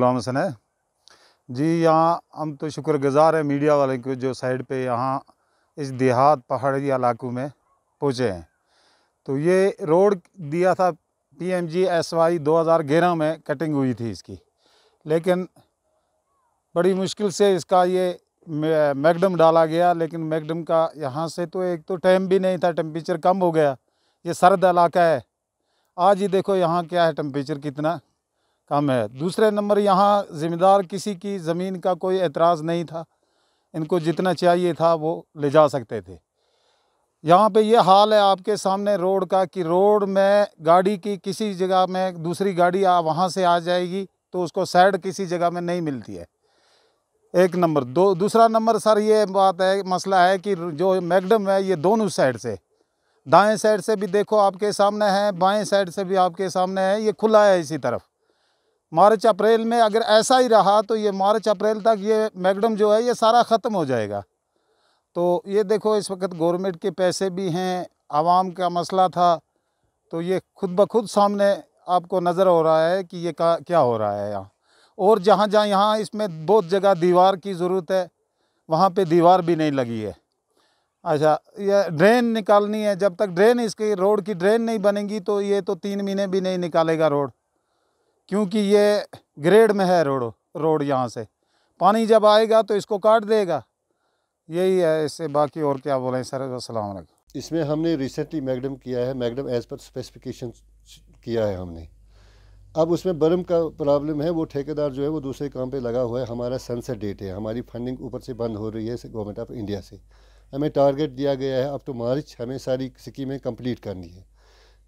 गुलाम हसन है जी यहाँ हम तो शुक्र गुज़ार हैं मीडिया वाले को जो साइड पे यहाँ इस देहात पहाड़ी इलाकों में पहुँचे हैं तो ये रोड दिया था P M G S Y दो हज़ार ग्यारह में कटिंग हुई थी इसकी लेकिन बड़ी मुश्किल से इसका ये मैगडम डाला गया लेकिन मैगडम का यहाँ से तो एक तो टाइम भी नहीं था टेम्परेचर कम हो गया ये सर्द इलाका है आज ही देखो यहाँ क्या है टेम्परेचर कितना कम है दूसरे नंबर यहाँ ज़िम्मेदार किसी की ज़मीन का कोई एतराज़ नहीं था इनको जितना चाहिए था वो ले जा सकते थे यहाँ पे ये हाल है आपके सामने रोड का कि रोड में गाड़ी की किसी जगह में दूसरी गाड़ी आ वहाँ से आ जाएगी तो उसको साइड किसी जगह में नहीं मिलती है एक नंबर दो दूसरा नंबर सर ये बात है मसला है कि जो मैगडम है ये दोनों साइड से दाएं साइड से भी देखो आपके सामने है बाएं साइड से भी आपके सामने है ये खुला है इसी तरफ मार्च अप्रैल में अगर ऐसा ही रहा तो ये मार्च अप्रैल तक ये मैगडम जो है ये सारा ख़त्म हो जाएगा तो ये देखो इस वक्त गवर्नमेंट के पैसे भी हैं आवाम का मसला था तो ये खुद ब खुद सामने आपको नज़र हो रहा है कि ये का क्या हो रहा है यहाँ और जहाँ जहाँ यहाँ इसमें बहुत जगह दीवार की ज़रूरत है वहाँ पे दीवार भी नहीं लगी है अच्छा ये ड्रेन निकालनी है जब तक ड्रेन इसकी रोड की ड्रेन नहीं बनेगी तो ये तो तीन महीने भी नहीं निकालेगा रोड क्योंकि ये ग्रेड में है रोड रोड यहाँ से पानी जब आएगा तो इसको काट देगा यही है इससे बाकी और क्या बोलें सर असलम इसमें हमने रिसेंटली मैगडम किया है मैगडम एज़ पर स्पेसिफिकेशन किया है हमने अब उसमें बर्म का प्रॉब्लम है वो ठेकेदार जो है वो दूसरे काम पे लगा हुआ है हमारा सनसेट डेट है हमारी फंडिंग ऊपर से बंद हो रही है गवर्नमेंट ऑफ इंडिया से हमें टारगेट दिया गया है अब तो मार्च हमें सारी स्कीमें कम्प्लीट करनी है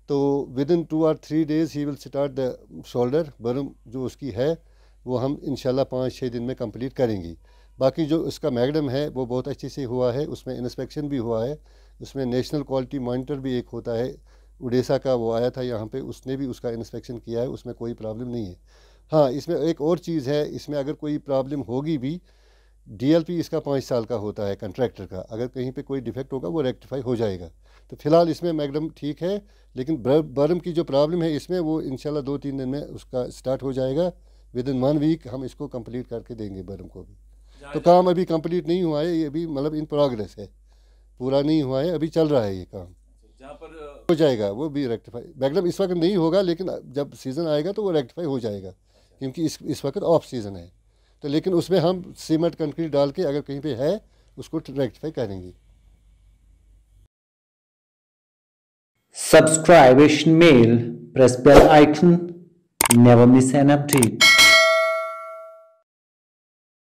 तो within two or three days he will start the shoulder berm जो उसकी है वो हम इन पाँच छः दिन में कम्प्लीट करेंगी बाकी जो उसका मैगडम है वो बहुत अच्छे से हुआ है उसमें इंस्पेक्शन भी हुआ है उसमें नेशनल क्वालिटी मॉनिटर भी एक होता है उड़ीसा का वो आया था यहाँ पे उसने भी उसका इंस्पेक्शन किया है उसमें कोई प्रॉब्लम नहीं है हाँ इसमें एक और चीज़ है इसमें अगर कोई प्रॉब्लम होगी भी डीएलपी इसका पाँच साल का होता है कंट्रैक्टर का अगर कहीं पे कोई डिफेक्ट होगा वो रेक्टिफाई हो जाएगा तो फिलहाल इसमें मैगडम ठीक है लेकिन बर्म की जो प्रॉब्लम है इसमें वो इन दो तीन दिन में उसका स्टार्ट हो जाएगा विद इन वन वीक हम इसको कंप्लीट करके देंगे बर्म को भी तो काम अभी कंप्लीट नहीं हुआ है ये अभी मतलब इन प्रोग्रेस है पूरा नहीं हुआ है अभी चल रहा है ये काम पर हो जाएगा वो भी रेक्टिफाई मैगडम इस वक्त नहीं होगा लेकिन जब सीज़न आएगा तो वो रेक्टिफाई हो जाएगा क्योंकि इस इस वक्त ऑफ सीज़न है तो लेकिन उसमें हम सीमेंट कंक्रीट डाल के अगर कहीं पे है उसको रेक्टिफाई करेंगे subscription mail press bell icon never miss an update